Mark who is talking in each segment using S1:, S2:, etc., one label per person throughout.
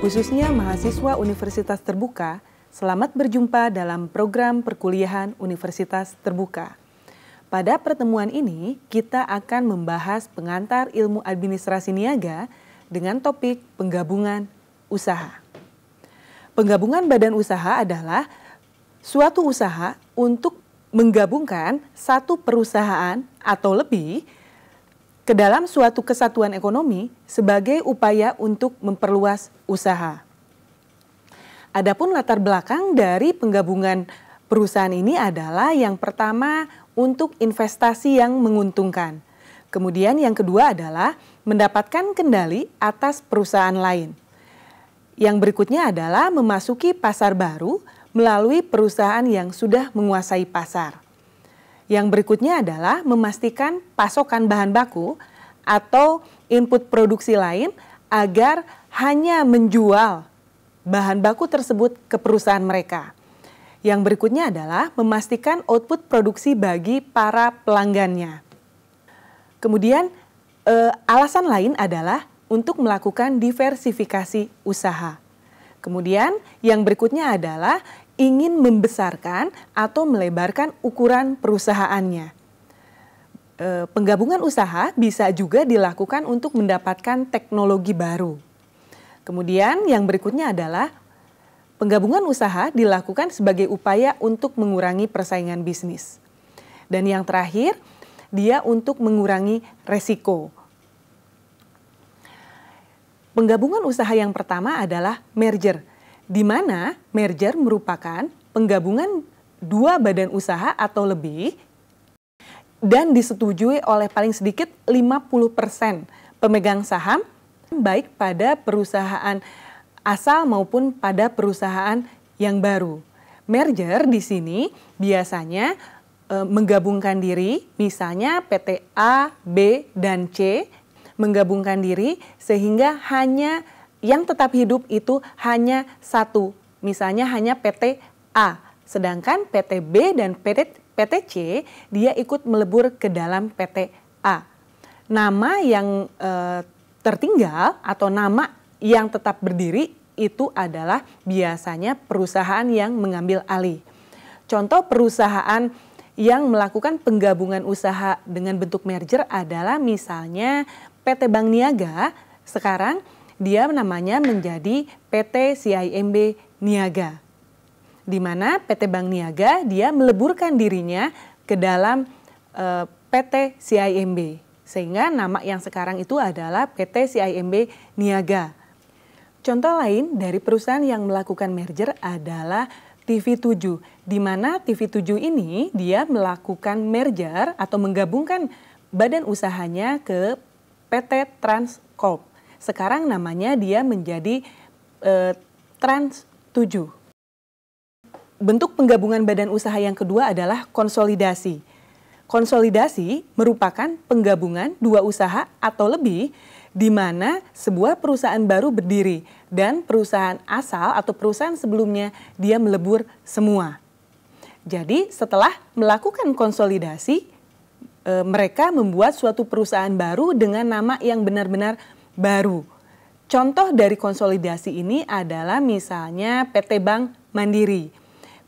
S1: khususnya mahasiswa universitas terbuka, selamat berjumpa dalam program perkuliahan universitas terbuka. Pada pertemuan ini, kita akan membahas pengantar ilmu administrasi niaga dengan topik penggabungan usaha. Penggabungan badan usaha adalah suatu usaha untuk menggabungkan satu perusahaan atau lebih ke dalam suatu kesatuan ekonomi sebagai upaya untuk memperluas usaha. Adapun latar belakang dari penggabungan perusahaan ini adalah yang pertama untuk investasi yang menguntungkan. Kemudian yang kedua adalah mendapatkan kendali atas perusahaan lain. Yang berikutnya adalah memasuki pasar baru melalui perusahaan yang sudah menguasai pasar. Yang berikutnya adalah memastikan pasokan bahan baku atau input produksi lain agar hanya menjual bahan baku tersebut ke perusahaan mereka. Yang berikutnya adalah memastikan output produksi bagi para pelanggannya. Kemudian eh, alasan lain adalah untuk melakukan diversifikasi usaha. Kemudian yang berikutnya adalah ingin membesarkan atau melebarkan ukuran perusahaannya. E, penggabungan usaha bisa juga dilakukan untuk mendapatkan teknologi baru. Kemudian yang berikutnya adalah penggabungan usaha dilakukan sebagai upaya untuk mengurangi persaingan bisnis. Dan yang terakhir, dia untuk mengurangi resiko. Penggabungan usaha yang pertama adalah merger di mana merger merupakan penggabungan dua badan usaha atau lebih dan disetujui oleh paling sedikit 50% pemegang saham baik pada perusahaan asal maupun pada perusahaan yang baru. Merger di sini biasanya e, menggabungkan diri misalnya PT A, B dan C menggabungkan diri sehingga hanya yang tetap hidup itu hanya satu, misalnya hanya PT A, sedangkan PT B dan PT, PT C dia ikut melebur ke dalam PT A. Nama yang e, tertinggal atau nama yang tetap berdiri itu adalah biasanya perusahaan yang mengambil alih. Contoh perusahaan yang melakukan penggabungan usaha dengan bentuk merger adalah misalnya PT Bank Niaga sekarang dia namanya menjadi PT CIMB Niaga. Di mana PT Bank Niaga dia meleburkan dirinya ke dalam e, eh, PT CIMB. Sehingga nama yang sekarang itu adalah PT CIMB Niaga. Contoh lain dari perusahaan yang melakukan merger adalah TV7, di mana TV7 ini dia melakukan merger atau menggabungkan badan usahanya ke PT Transcorp. Sekarang namanya dia menjadi eh, Trans 7. Bentuk penggabungan badan usaha yang kedua adalah konsolidasi. Konsolidasi merupakan penggabungan dua usaha atau lebih di mana sebuah perusahaan baru berdiri dan perusahaan asal atau perusahaan sebelumnya dia melebur semua. Jadi setelah melakukan konsolidasi, eh, mereka membuat suatu perusahaan baru dengan nama yang benar-benar baru. Contoh dari konsolidasi ini adalah misalnya PT Bank Mandiri.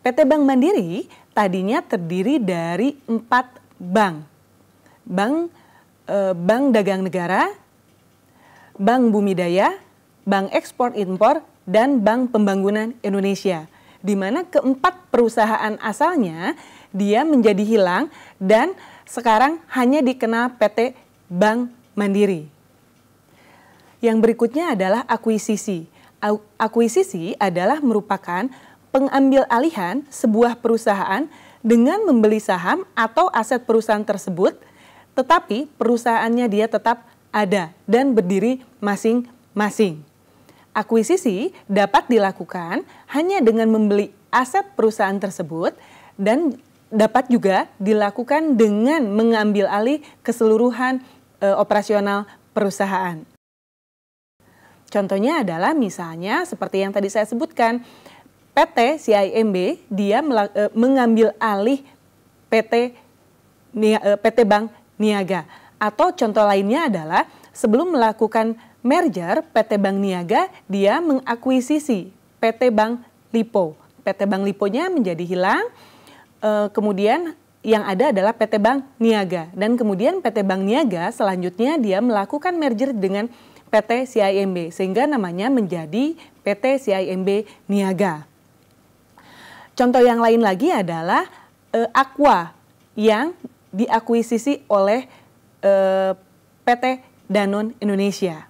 S1: PT Bank Mandiri tadinya terdiri dari empat bank. Bank eh, Bank Dagang Negara, Bank Bumidaya, Bank Ekspor Impor, dan Bank Pembangunan Indonesia. Di mana keempat perusahaan asalnya dia menjadi hilang dan sekarang hanya dikenal PT Bank Mandiri. Yang berikutnya adalah akuisisi. Akuisisi adalah merupakan pengambil alihan sebuah perusahaan dengan membeli saham atau aset perusahaan tersebut, tetapi perusahaannya dia tetap ada dan berdiri masing-masing. Akuisisi dapat dilakukan hanya dengan membeli aset perusahaan tersebut dan dapat juga dilakukan dengan mengambil alih keseluruhan e, operasional perusahaan. Contohnya adalah misalnya seperti yang tadi saya sebutkan, PT CIMB dia eh, mengambil alih PT eh, PT Bank Niaga. Atau contoh lainnya adalah sebelum melakukan merger PT Bank Niaga dia mengakuisisi PT Bank Lipo. PT Bank Liponya menjadi hilang. Eh, kemudian yang ada adalah PT Bank Niaga dan kemudian PT Bank Niaga selanjutnya dia melakukan merger dengan PT CIMB sehingga namanya menjadi PT CIMB Niaga. Contoh yang lain lagi adalah eh, Aqua yang diakuisisi oleh eh, PT Danone Indonesia.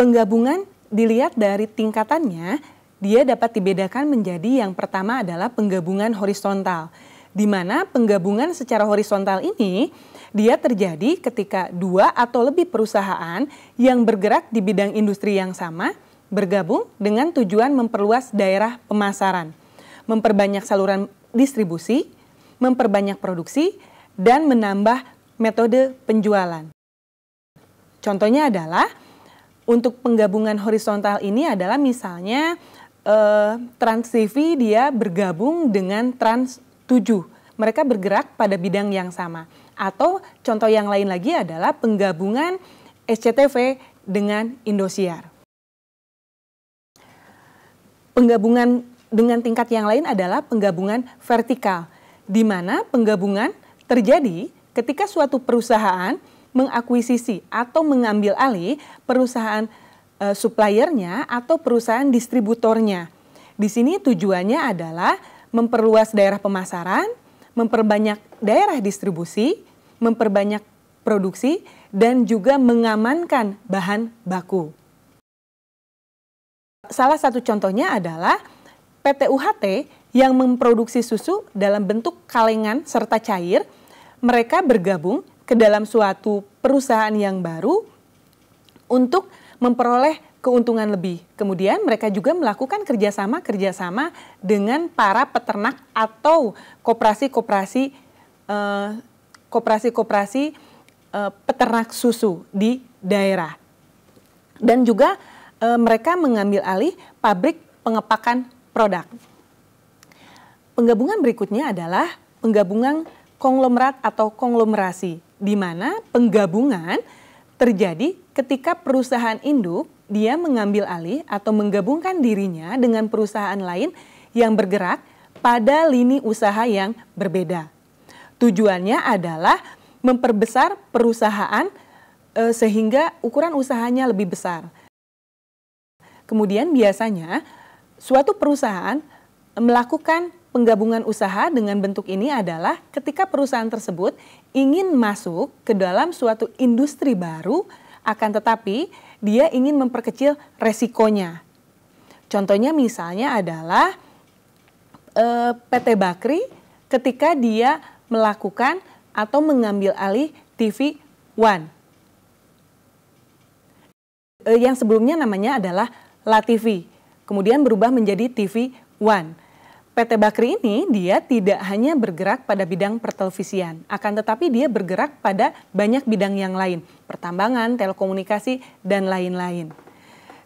S1: Penggabungan dilihat dari tingkatannya, dia dapat dibedakan menjadi yang pertama adalah penggabungan horizontal di mana penggabungan secara horizontal ini dia terjadi ketika dua atau lebih perusahaan yang bergerak di bidang industri yang sama bergabung dengan tujuan memperluas daerah pemasaran, memperbanyak saluran distribusi, memperbanyak produksi, dan menambah metode penjualan. Contohnya adalah untuk penggabungan horizontal ini adalah misalnya eh, Trans dia bergabung dengan Trans tujuh mereka bergerak pada bidang yang sama. Atau contoh yang lain lagi adalah penggabungan SCTV dengan Indosiar. Penggabungan dengan tingkat yang lain adalah penggabungan vertikal, di mana penggabungan terjadi ketika suatu perusahaan mengakuisisi atau mengambil alih perusahaan eh, suppliernya atau perusahaan distributornya. Di sini tujuannya adalah memperluas daerah pemasaran, memperbanyak daerah distribusi, memperbanyak produksi, dan juga mengamankan bahan baku. Salah satu contohnya adalah PT UHT yang memproduksi susu dalam bentuk kalengan serta cair. Mereka bergabung ke dalam suatu perusahaan yang baru untuk memperoleh keuntungan lebih. Kemudian mereka juga melakukan kerjasama-kerjasama dengan para peternak atau koperasi-koperasi eh, koperasi-koperasi eh, peternak susu di daerah. Dan juga eh, mereka mengambil alih pabrik pengepakan produk. Penggabungan berikutnya adalah penggabungan konglomerat atau konglomerasi, di mana penggabungan terjadi ketika perusahaan induk dia mengambil alih atau menggabungkan dirinya dengan perusahaan lain yang bergerak pada lini usaha yang berbeda. Tujuannya adalah memperbesar perusahaan e, sehingga ukuran usahanya lebih besar. Kemudian biasanya suatu perusahaan melakukan penggabungan usaha dengan bentuk ini adalah ketika perusahaan tersebut ingin masuk ke dalam suatu industri baru akan tetapi dia ingin memperkecil resikonya. Contohnya misalnya adalah eh, PT Bakri ketika dia melakukan atau mengambil alih TV One. Eh, yang sebelumnya namanya adalah La TV, kemudian berubah menjadi TV One. PT Bakri ini dia tidak hanya bergerak pada bidang pertelevisian, akan tetapi dia bergerak pada banyak bidang yang lain, pertambangan, telekomunikasi, dan lain-lain.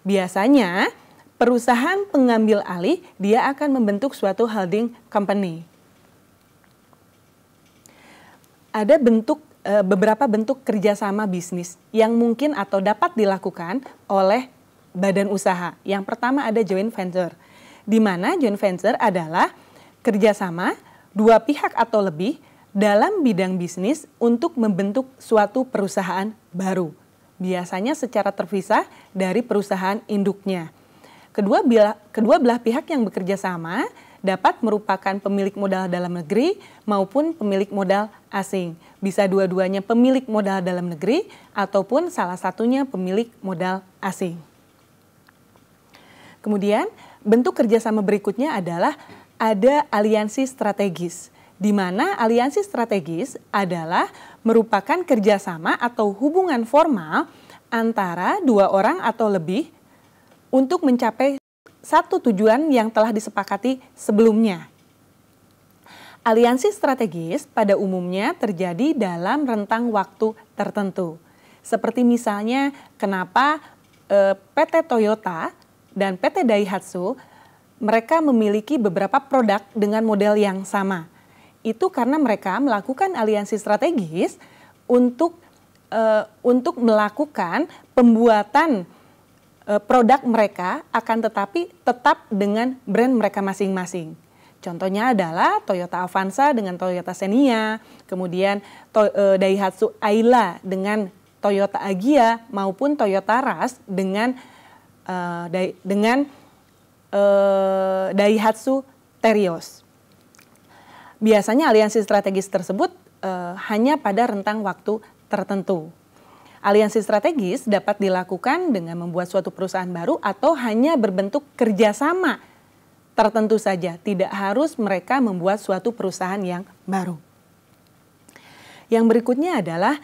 S1: Biasanya perusahaan pengambil alih dia akan membentuk suatu holding company. Ada bentuk eh, beberapa bentuk kerjasama bisnis yang mungkin atau dapat dilakukan oleh badan usaha. Yang pertama ada joint venture di mana joint venture adalah kerjasama dua pihak atau lebih dalam bidang bisnis untuk membentuk suatu perusahaan baru. Biasanya secara terpisah dari perusahaan induknya. Kedua, bila, kedua belah pihak yang bekerja sama dapat merupakan pemilik modal dalam negeri maupun pemilik modal asing. Bisa dua-duanya pemilik modal dalam negeri ataupun salah satunya pemilik modal asing. Kemudian, bentuk kerjasama berikutnya adalah ada aliansi strategis di mana aliansi strategis adalah merupakan kerjasama atau hubungan formal antara dua orang atau lebih untuk mencapai satu tujuan yang telah disepakati sebelumnya. Aliansi strategis pada umumnya terjadi dalam rentang waktu tertentu. Seperti misalnya kenapa eh, PT Toyota dan PT Daihatsu mereka memiliki beberapa produk dengan model yang sama. Itu karena mereka melakukan aliansi strategis untuk uh, untuk melakukan pembuatan uh, produk mereka akan tetapi tetap dengan brand mereka masing-masing. Contohnya adalah Toyota Avanza dengan Toyota Xenia, kemudian to, uh, Daihatsu Ayla dengan Toyota Agia maupun Toyota Rush dengan uh, dai, dengan uh, Daihatsu Terios. Biasanya aliansi strategis tersebut uh, hanya pada rentang waktu tertentu. Aliansi strategis dapat dilakukan dengan membuat suatu perusahaan baru atau hanya berbentuk kerjasama tertentu saja. Tidak harus mereka membuat suatu perusahaan yang baru. Yang berikutnya adalah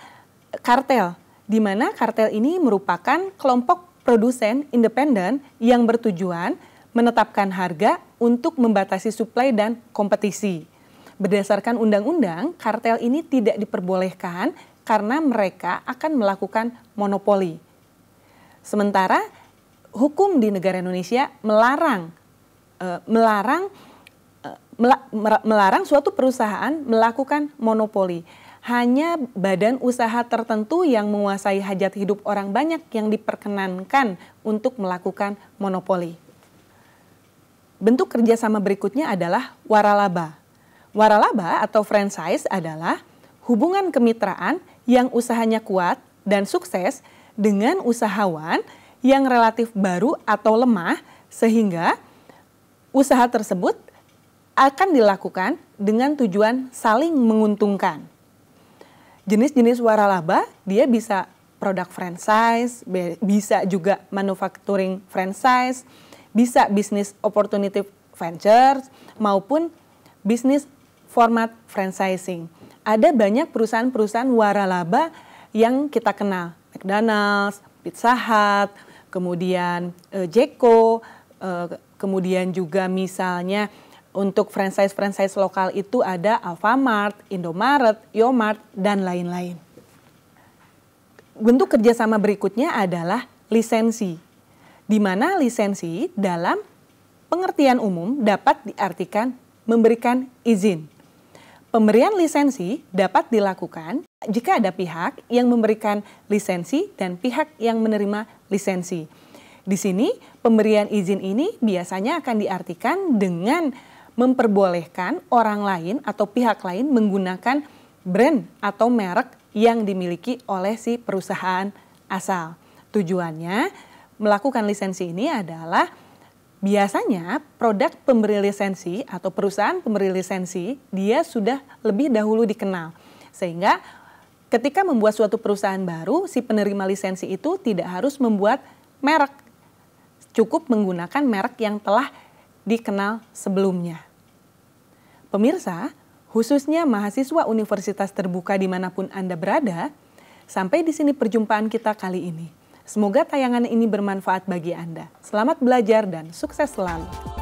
S1: kartel, di mana kartel ini merupakan kelompok produsen independen yang bertujuan menetapkan harga untuk membatasi suplai dan kompetisi. Berdasarkan undang-undang, kartel ini tidak diperbolehkan karena mereka akan melakukan monopoli. Sementara hukum di negara Indonesia melarang e, melarang e, melarang suatu perusahaan melakukan monopoli hanya badan usaha tertentu yang menguasai hajat hidup orang banyak yang diperkenankan untuk melakukan monopoli. Bentuk kerjasama berikutnya adalah waralaba. Waralaba atau franchise adalah hubungan kemitraan yang usahanya kuat dan sukses dengan usahawan yang relatif baru atau lemah sehingga usaha tersebut akan dilakukan dengan tujuan saling menguntungkan jenis-jenis waralaba dia bisa produk franchise, bisa juga manufacturing franchise, bisa bisnis opportunity ventures maupun bisnis format franchising. Ada banyak perusahaan-perusahaan waralaba yang kita kenal, McDonald's, Pizza Hut, kemudian eh, Jeko, eh, kemudian juga misalnya untuk franchise-franchise lokal itu ada Alfamart, Indomaret, Yomart, dan lain-lain. Bentuk kerjasama berikutnya adalah lisensi, di mana lisensi dalam pengertian umum dapat diartikan memberikan izin. Pemberian lisensi dapat dilakukan jika ada pihak yang memberikan lisensi dan pihak yang menerima lisensi. Di sini, pemberian izin ini biasanya akan diartikan dengan memperbolehkan orang lain atau pihak lain menggunakan brand atau merek yang dimiliki oleh si perusahaan asal. Tujuannya melakukan lisensi ini adalah biasanya produk pemberi lisensi atau perusahaan pemberi lisensi dia sudah lebih dahulu dikenal. Sehingga ketika membuat suatu perusahaan baru, si penerima lisensi itu tidak harus membuat merek. Cukup menggunakan merek yang telah dikenal sebelumnya. Pemirsa, khususnya mahasiswa universitas terbuka dimanapun Anda berada, sampai di sini perjumpaan kita kali ini. Semoga tayangan ini bermanfaat bagi Anda. Selamat belajar dan sukses selalu.